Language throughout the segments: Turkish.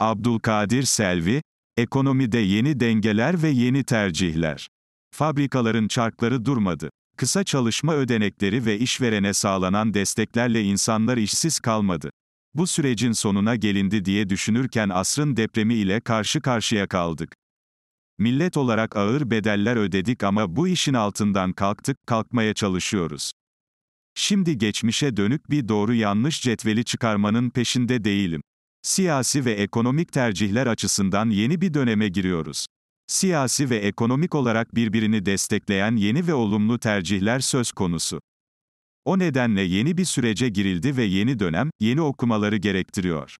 Abdülkadir Selvi, ekonomide yeni dengeler ve yeni tercihler. Fabrikaların çarkları durmadı. Kısa çalışma ödenekleri ve işverene sağlanan desteklerle insanlar işsiz kalmadı. Bu sürecin sonuna gelindi diye düşünürken asrın depremi ile karşı karşıya kaldık. Millet olarak ağır bedeller ödedik ama bu işin altından kalktık, kalkmaya çalışıyoruz. Şimdi geçmişe dönük bir doğru yanlış cetveli çıkarmanın peşinde değilim. Siyasi ve ekonomik tercihler açısından yeni bir döneme giriyoruz. Siyasi ve ekonomik olarak birbirini destekleyen yeni ve olumlu tercihler söz konusu. O nedenle yeni bir sürece girildi ve yeni dönem, yeni okumaları gerektiriyor.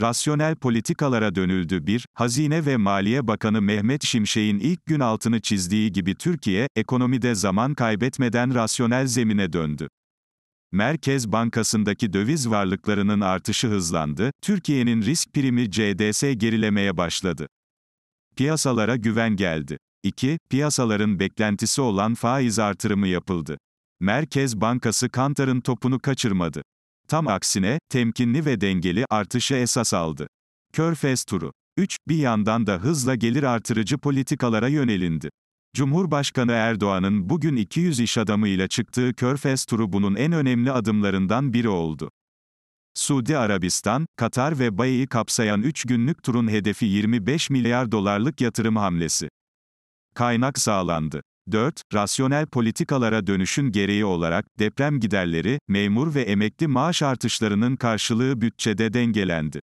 Rasyonel politikalara dönüldü bir, Hazine ve Maliye Bakanı Mehmet Şimşek'in ilk gün altını çizdiği gibi Türkiye, ekonomide zaman kaybetmeden rasyonel zemine döndü. Merkez Bankası'ndaki döviz varlıklarının artışı hızlandı, Türkiye'nin risk primi CDS gerilemeye başladı. Piyasalara güven geldi. 2. Piyasaların beklentisi olan faiz artırımı yapıldı. Merkez Bankası Kantar'ın topunu kaçırmadı. Tam aksine, temkinli ve dengeli artışı esas aldı. Körfez turu. 3. Bir yandan da hızla gelir artırıcı politikalara yönelindi. Cumhurbaşkanı Erdoğan'ın bugün 200 iş adamıyla çıktığı Körfez turu bunun en önemli adımlarından biri oldu. Suudi Arabistan, Katar ve Bayi'yi kapsayan 3 günlük turun hedefi 25 milyar dolarlık yatırım hamlesi. Kaynak sağlandı. 4. Rasyonel politikalara dönüşün gereği olarak, deprem giderleri, memur ve emekli maaş artışlarının karşılığı bütçede dengelendi.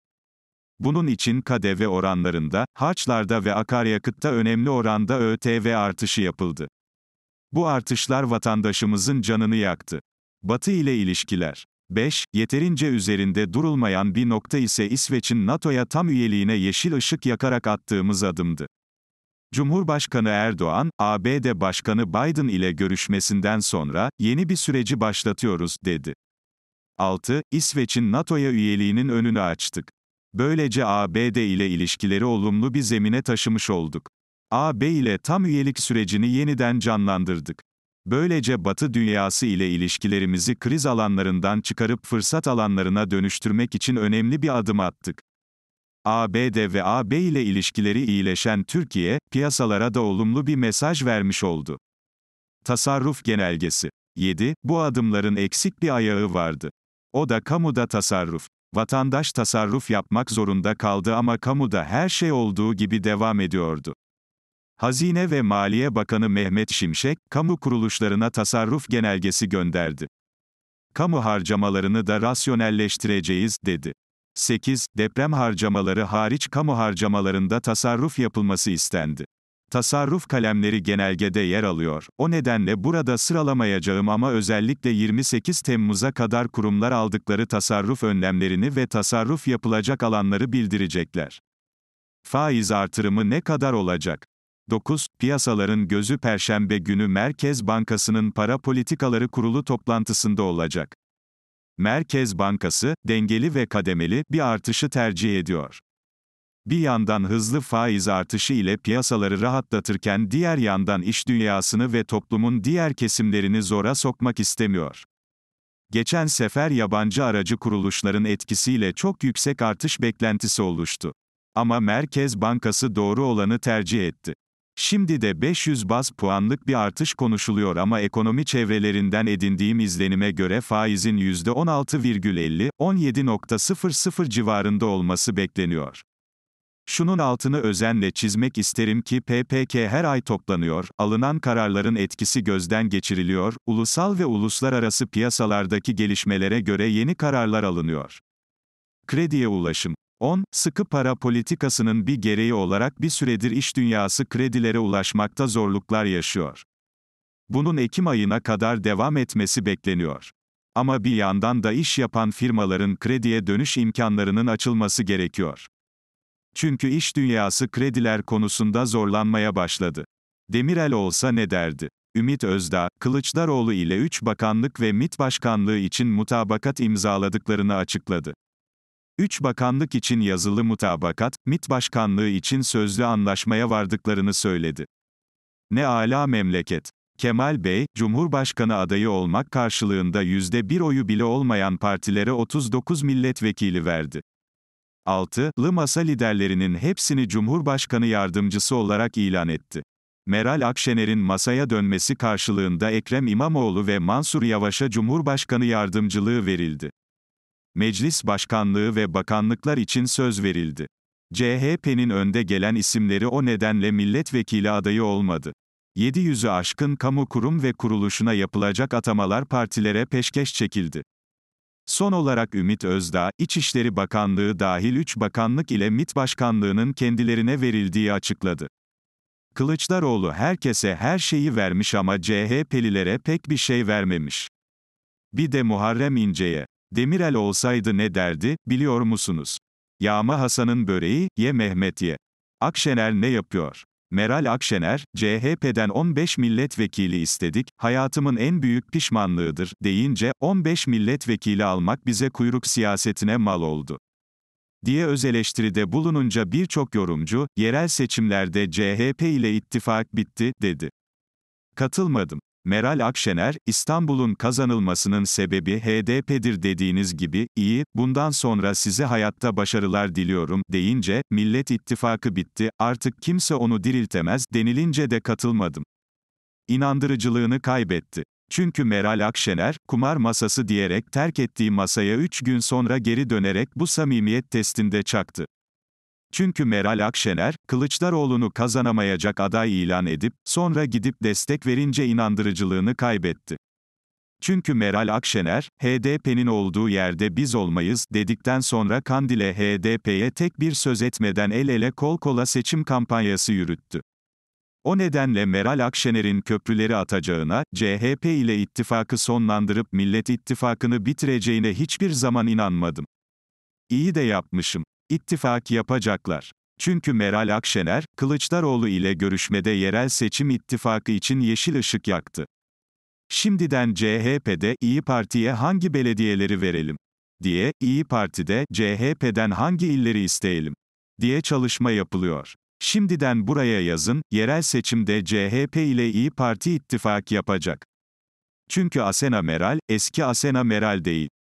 Bunun için KDV oranlarında, harçlarda ve akaryakıtta önemli oranda ÖTV artışı yapıldı. Bu artışlar vatandaşımızın canını yaktı. Batı ile ilişkiler 5. Yeterince üzerinde durulmayan bir nokta ise İsveç'in NATO'ya tam üyeliğine yeşil ışık yakarak attığımız adımdı. Cumhurbaşkanı Erdoğan, ABD Başkanı Biden ile görüşmesinden sonra yeni bir süreci başlatıyoruz dedi. 6. İsveç'in NATO'ya üyeliğinin önünü açtık. Böylece ABD ile ilişkileri olumlu bir zemine taşımış olduk. AB ile tam üyelik sürecini yeniden canlandırdık. Böylece Batı dünyası ile ilişkilerimizi kriz alanlarından çıkarıp fırsat alanlarına dönüştürmek için önemli bir adım attık. ABD ve AB ile ilişkileri iyileşen Türkiye, piyasalara da olumlu bir mesaj vermiş oldu. Tasarruf Genelgesi 7. Bu adımların eksik bir ayağı vardı. O da kamuda tasarruf. Vatandaş tasarruf yapmak zorunda kaldı ama kamuda her şey olduğu gibi devam ediyordu. Hazine ve Maliye Bakanı Mehmet Şimşek, kamu kuruluşlarına tasarruf genelgesi gönderdi. Kamu harcamalarını da rasyonelleştireceğiz, dedi. 8. Deprem harcamaları hariç kamu harcamalarında tasarruf yapılması istendi. Tasarruf kalemleri genelgede yer alıyor. O nedenle burada sıralamayacağım ama özellikle 28 Temmuz'a kadar kurumlar aldıkları tasarruf önlemlerini ve tasarruf yapılacak alanları bildirecekler. Faiz artırımı ne kadar olacak? 9. Piyasaların gözü Perşembe günü Merkez Bankası'nın Para Politikaları Kurulu toplantısında olacak. Merkez Bankası, dengeli ve kademeli bir artışı tercih ediyor. Bir yandan hızlı faiz artışı ile piyasaları rahatlatırken diğer yandan iş dünyasını ve toplumun diğer kesimlerini zora sokmak istemiyor. Geçen sefer yabancı aracı kuruluşların etkisiyle çok yüksek artış beklentisi oluştu. Ama Merkez Bankası doğru olanı tercih etti. Şimdi de 500 baz puanlık bir artış konuşuluyor ama ekonomi çevrelerinden edindiğim izlenime göre faizin %16,50, 17.00 civarında olması bekleniyor. Şunun altını özenle çizmek isterim ki PPK her ay toplanıyor, alınan kararların etkisi gözden geçiriliyor, ulusal ve uluslararası piyasalardaki gelişmelere göre yeni kararlar alınıyor. Krediye ulaşım 10. Sıkı para politikasının bir gereği olarak bir süredir iş dünyası kredilere ulaşmakta zorluklar yaşıyor. Bunun Ekim ayına kadar devam etmesi bekleniyor. Ama bir yandan da iş yapan firmaların krediye dönüş imkanlarının açılması gerekiyor. Çünkü iş dünyası krediler konusunda zorlanmaya başladı. Demirel olsa ne derdi? Ümit Özdağ, Kılıçdaroğlu ile 3 bakanlık ve mit başkanlığı için mutabakat imzaladıklarını açıkladı. 3 bakanlık için yazılı mutabakat, mit başkanlığı için sözlü anlaşmaya vardıklarını söyledi. Ne âlâ memleket. Kemal Bey, Cumhurbaşkanı adayı olmak karşılığında %1 oyu bile olmayan partilere 39 milletvekili verdi. 6'lı masa liderlerinin hepsini Cumhurbaşkanı yardımcısı olarak ilan etti. Meral Akşener'in masaya dönmesi karşılığında Ekrem İmamoğlu ve Mansur Yavaş'a Cumhurbaşkanı yardımcılığı verildi. Meclis başkanlığı ve bakanlıklar için söz verildi. CHP'nin önde gelen isimleri o nedenle milletvekili adayı olmadı. 700'ü aşkın kamu kurum ve kuruluşuna yapılacak atamalar partilere peşkeş çekildi. Son olarak Ümit Özdağ, İçişleri Bakanlığı dahil 3 bakanlık ile MİT Başkanlığı'nın kendilerine verildiği açıkladı. Kılıçdaroğlu herkese her şeyi vermiş ama CHP'lilere pek bir şey vermemiş. Bir de Muharrem İnce'ye. Demirel olsaydı ne derdi, biliyor musunuz? Yağma Hasan'ın böreği, ye Mehmet ye. Akşener ne yapıyor? Meral Akşener, CHP'den 15 milletvekili istedik, hayatımın en büyük pişmanlığıdır, deyince, 15 milletvekili almak bize kuyruk siyasetine mal oldu diye öz eleştiride bulununca birçok yorumcu, yerel seçimlerde CHP ile ittifak bitti, dedi. Katılmadım. Meral Akşener, İstanbul'un kazanılmasının sebebi HDP'dir dediğiniz gibi, iyi, bundan sonra size hayatta başarılar diliyorum deyince, Millet ittifakı bitti, artık kimse onu diriltemez denilince de katılmadım. İnandırıcılığını kaybetti. Çünkü Meral Akşener, kumar masası diyerek terk ettiği masaya 3 gün sonra geri dönerek bu samimiyet testinde çaktı. Çünkü Meral Akşener, Kılıçdaroğlu'nu kazanamayacak aday ilan edip, sonra gidip destek verince inandırıcılığını kaybetti. Çünkü Meral Akşener, HDP'nin olduğu yerde biz olmayız dedikten sonra Kandil'e HDP'ye tek bir söz etmeden el ele kol kola seçim kampanyası yürüttü. O nedenle Meral Akşener'in köprüleri atacağına, CHP ile ittifakı sonlandırıp Millet İttifakı'nı bitireceğine hiçbir zaman inanmadım. İyi de yapmışım ittifak yapacaklar. Çünkü Meral Akşener, Kılıçdaroğlu ile görüşmede yerel seçim ittifakı için yeşil ışık yaktı. Şimdiden CHP'de İyi Parti'ye hangi belediyeleri verelim diye İyi Parti'de CHP'den hangi illeri isteyelim diye çalışma yapılıyor. Şimdiden buraya yazın, yerel seçimde CHP ile İyi Parti ittifak yapacak. Çünkü Asena Meral eski Asena Meral değil.